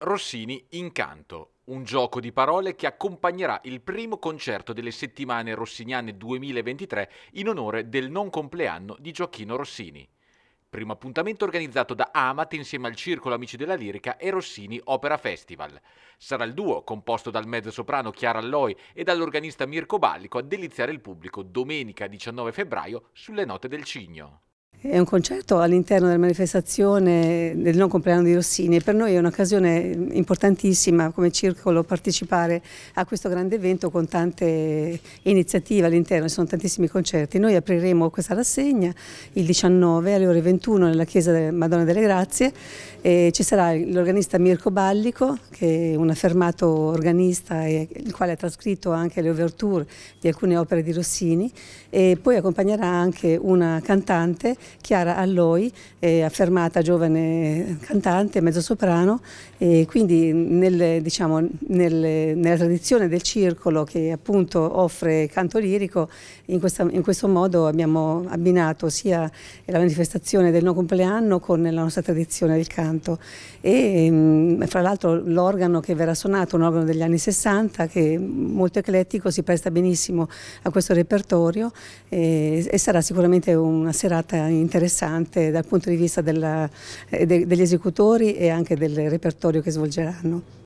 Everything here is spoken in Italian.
Rossini Incanto, un gioco di parole che accompagnerà il primo concerto delle settimane rossiniane 2023 in onore del non compleanno di Gioacchino Rossini. Primo appuntamento organizzato da Amat insieme al Circolo Amici della Lirica e Rossini Opera Festival. Sarà il duo, composto dal mezzosoprano Chiara Alloi e dall'organista Mirko Ballico, a deliziare il pubblico domenica 19 febbraio sulle note del Cigno. È un concerto all'interno della manifestazione del non compleanno di Rossini e per noi è un'occasione importantissima come circolo partecipare a questo grande evento con tante iniziative all'interno, ci sono tantissimi concerti. Noi apriremo questa rassegna il 19 alle ore 21 nella chiesa della Madonna delle Grazie e ci sarà l'organista Mirko Ballico che è un affermato organista il quale ha trascritto anche le overture di alcune opere di Rossini e poi accompagnerà anche una cantante Chiara Alloi, eh, affermata giovane cantante, mezzosoprano, e quindi nel, diciamo, nel, nella tradizione del circolo che appunto offre canto lirico, in, questa, in questo modo abbiamo abbinato sia la manifestazione del non compleanno con la nostra tradizione del canto e mm, fra l'altro l'organo che verrà suonato, un organo degli anni 60 che è molto eclettico, si presta benissimo a questo repertorio e, e sarà sicuramente una serata in interessante dal punto di vista della, eh, de, degli esecutori e anche del repertorio che svolgeranno.